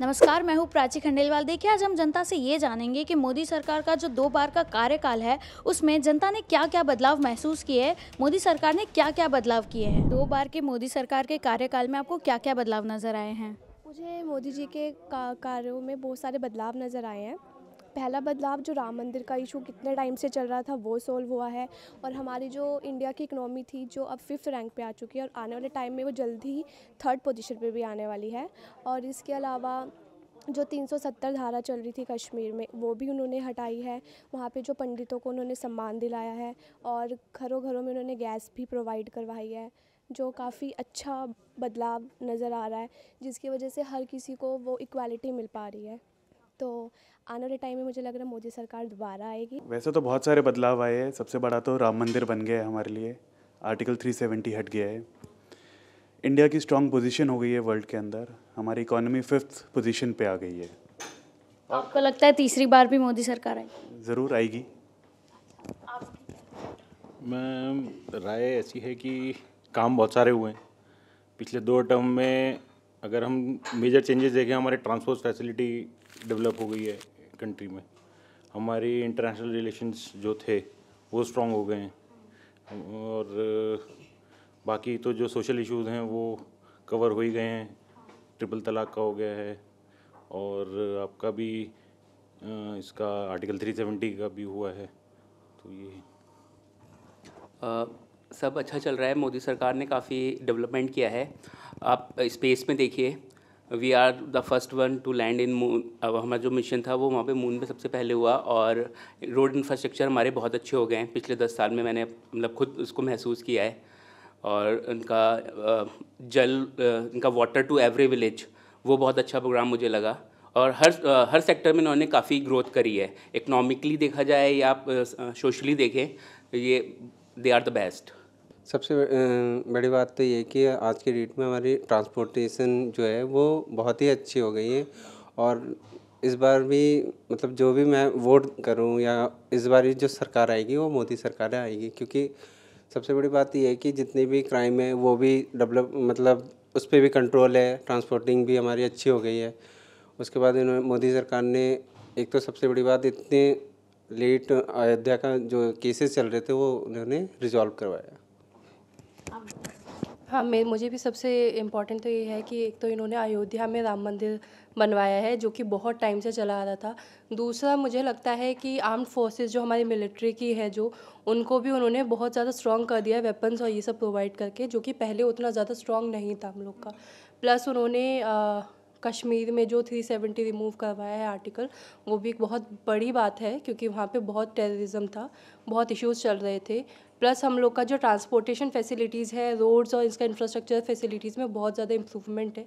नमस्कार मैं हूँ प्राची खंडेलवाल देखिए आज हम जनता से ये जानेंगे कि मोदी सरकार का जो दो बार का कार्यकाल है उसमें जनता ने क्या क्या बदलाव महसूस किए हैं मोदी सरकार ने क्या क्या बदलाव किए हैं दो बार के मोदी सरकार के कार्यकाल में आपको क्या क्या बदलाव नज़र आए हैं मुझे मोदी जी के कार्यों में बहुत सारे बदलाव नज़र आए हैं पहला बदलाव जो राम मंदिर का इशू कितने टाइम से चल रहा था वो सॉल्व हुआ है और हमारी जो इंडिया की इकनॉमी थी जो अब फिफ्थ रैंक पे आ चुकी है और आने वाले टाइम में वो जल्दी ही थर्ड पोजीशन पे भी आने वाली है और इसके अलावा जो 370 धारा चल रही थी कश्मीर में वो भी उन्होंने हटाई है वहाँ पे जो पंडितों को उन्होंने सम्मान दिलाया है और घरों घरों में उन्होंने गैस भी प्रोवाइड करवाई है जो काफ़ी अच्छा बदलाव नज़र आ रहा है जिसकी वजह से हर किसी को वो इक्वालिटी मिल पा रही है तो आने वाले टाइम में मुझे लग रहा है मोदी सरकार दोबारा आएगी वैसे तो बहुत सारे बदलाव आए हैं सबसे बड़ा तो राम मंदिर बन गया है हमारे लिए आर्टिकल 370 हट गया है इंडिया की स्ट्रांग पोजीशन हो गई है वर्ल्ड के अंदर हमारी इकोनॉमी फिफ्थ पोजीशन पे आ गई है तो आपको लगता है तीसरी बार भी मोदी सरकार आएगी ज़रूर आएगी मैम राय ऐसी है कि काम बहुत सारे हुए हैं पिछले दो टर्म में अगर हम मेजर चेंजेस देखें हमारे ट्रांसपोर्ट फैसिलिटी डेवलप हो गई है कंट्री में हमारी इंटरनेशनल रिलेशंस जो थे वो स्ट्रॉन्ग हो गए हैं और बाकी तो जो सोशल इश्यूज़ हैं वो कवर हो ही गए हैं ट्रिपल तलाक का हो गया है और आपका भी इसका आर्टिकल 370 का भी हुआ है तो ये आ, सब अच्छा चल रहा है मोदी सरकार ने काफ़ी डेवलपमेंट किया है आप स्पेस में देखिए we are the first one to land in moon अब हमारा जो मिशन था वो वहाँ पे मून पे सबसे पहले हुआ और रोड इंफ्रास्ट्रक्चर हमारे बहुत अच्छे हो गए हैं पिछले दस साल में मैंने मतलब खुद उसको महसूस किया है और उनका जल उनका वाटर टू एवरी विलेज वो बहुत अच्छा प्रोग्राम मुझे लगा और हर हर सेक्टर में इन्होंने काफ़ी ग्रोथ करी है इकनॉमिकली देखा जाए या आप सोशली देखें ये दे आर द बेस्ट सबसे बड़ी बात तो ये कि आज के डेट में हमारी ट्रांसपोर्टेशन जो है वो बहुत ही अच्छी हो गई है और इस बार भी मतलब जो भी मैं वोट करूं या इस बार जो सरकार आएगी वो मोदी सरकार आएगी क्योंकि सबसे बड़ी बात यह है कि जितने भी क्राइम है वो भी डेवलप मतलब उस पर भी कंट्रोल है ट्रांसपोर्टिंग भी हमारी अच्छी हो गई है उसके बाद इन्होंने मोदी सरकार ने एक तो सबसे बड़ी बात इतने लेट अयोध्या का जो केसेस चल रहे थे वो उन्होंने रिजॉल्व करवाया हाँ मे मुझे भी सबसे इम्पॉर्टेंट तो ये है कि एक तो इन्होंने अयोध्या में राम मंदिर बनवाया है जो कि बहुत टाइम से चला आ रहा था दूसरा मुझे लगता है कि आर्म्ड फोर्सेस जो हमारी मिलिट्री की है जो उनको भी उन्होंने बहुत ज़्यादा स्ट्रॉन्ग कर दिया है वेपन्स और ये सब प्रोवाइड करके जो कि पहले उतना ज़्यादा स्ट्रॉन्ग नहीं था हम लोग का प्लस उन्होंने आ, कश्मीर में जो 370 रिमूव करवाया है आर्टिकल वो भी एक बहुत बड़ी बात है क्योंकि वहाँ पे बहुत टेररिज्म था बहुत इश्यूज चल रहे थे प्लस हम लोग का जो ट्रांसपोर्टेशन फैसिलिटीज़ है रोड्स और इसका इंफ्रास्ट्रक्चर फैसिलिटीज़ में बहुत ज़्यादा इम्प्रूवमेंट है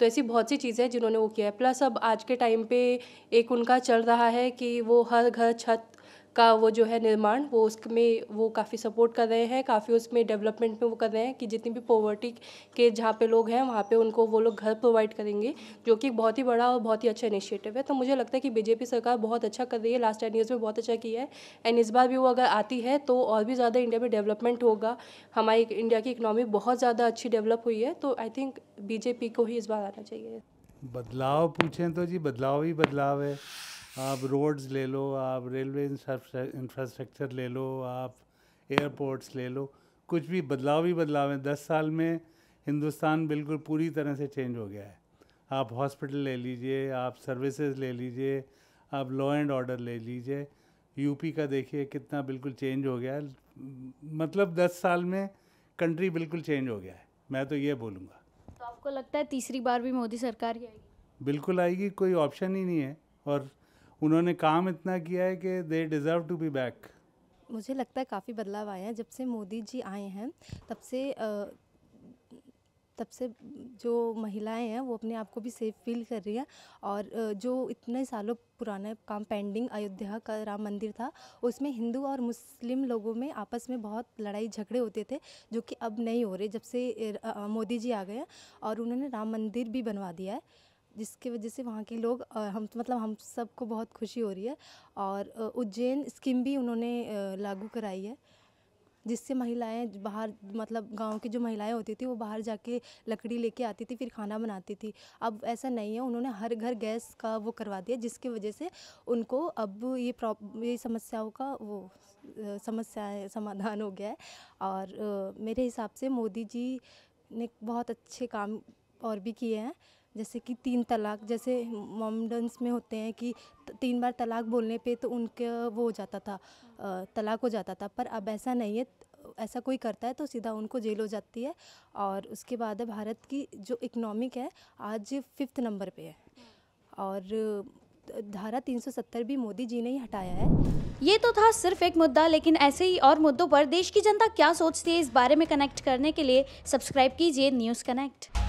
तो ऐसी बहुत सी चीज़ें हैं जिन्होंने वो किया है प्लस अब आज के टाइम पे एक उनका चल रहा है कि वो हर घर छत का वो जो है निर्माण वो उसमें वो काफ़ी सपोर्ट कर रहे हैं काफ़ी उसमें डेवलपमेंट में वो कर रहे हैं कि जितनी भी पॉवर्टी के जहाँ पे लोग हैं वहाँ पे उनको वो लोग घर प्रोवाइड करेंगे जो कि बहुत ही बड़ा और बहुत ही अच्छा इनिशिएटिव है तो मुझे लगता है कि बीजेपी सरकार बहुत अच्छा कर रही है लास्ट टेन ईयर्स में बहुत अच्छा किया है एंड इस बार भी वो अगर आती है तो और भी ज़्यादा इंडिया में डेवलपमेंट होगा हमारी इंडिया की इकनॉमी बहुत ज़्यादा अच्छी डेवलप हुई है तो आई थिंक बीजेपी को ही इस बार आना चाहिए बदलाव पूछें तो जी बदलाव ही बदलाव है आप रोड्स ले लो आप रेलवे इंफ्रास्ट्रक्चर ले लो आप एयरपोर्ट्स ले लो कुछ भी बदलाव ही बदलाव है दस साल में हिंदुस्तान बिल्कुल पूरी तरह से चेंज हो गया है आप हॉस्पिटल ले लीजिए आप सर्विसेज ले लीजिए आप लॉ एंड ऑर्डर ले लीजिए यूपी का देखिए कितना बिल्कुल चेंज हो गया है मतलब दस साल में कंट्री बिल्कुल चेंज हो गया है मैं तो ये बोलूँगा तो आपको लगता है तीसरी बार भी मोदी सरकार ही आएगी बिल्कुल आएगी कोई ऑप्शन ही नहीं है और उन्होंने काम इतना किया है कि they deserve to be back मुझे लगता है काफ़ी बदलाव आया है जब से मोदी जी आए हैं तब से तब से जो महिलाएं हैं वो अपने आप को भी सेफ फील कर रही हैं और जो इतने सालों पुराना काम पेंडिंग अयोध्या का राम मंदिर था उसमें हिंदू और मुस्लिम लोगों में आपस में बहुत लड़ाई झगड़े होते थे जो कि अब नहीं हो रहे जब से मोदी जी आ गए और उन्होंने राम मंदिर भी बनवा दिया है जिसकी वजह से वहाँ के लोग हम तो मतलब हम सबको बहुत खुशी हो रही है और उज्जैन स्कीम भी उन्होंने लागू कराई है जिससे महिलाएं बाहर मतलब गांव की जो महिलाएं होती थी वो बाहर जाके लकड़ी लेके आती थी फिर खाना बनाती थी अब ऐसा नहीं है उन्होंने हर घर गैस का वो करवा दिया जिसकी वजह से उनको अब ये प्रॉब ये समस्याओं का वो समस्याएं समाधान हो गया है और मेरे हिसाब से मोदी जी ने बहुत अच्छे काम और भी किए हैं जैसे कि तीन तलाक जैसे मॉमडन्स में होते हैं कि तीन बार तलाक बोलने पे तो उनका वो हो जाता था तलाक हो जाता था पर अब ऐसा नहीं है ऐसा कोई करता है तो सीधा उनको जेल हो जाती है और उसके बाद है भारत की जो इकनॉमिक है आज फिफ्थ नंबर पे है और धारा 370 भी मोदी जी ने ही हटाया है ये तो था सिर्फ एक मुद्दा लेकिन ऐसे ही और मुद्दों पर देश की जनता क्या सोचती है इस बारे में कनेक्ट करने के लिए सब्सक्राइब कीजिए न्यूज़ कनेक्ट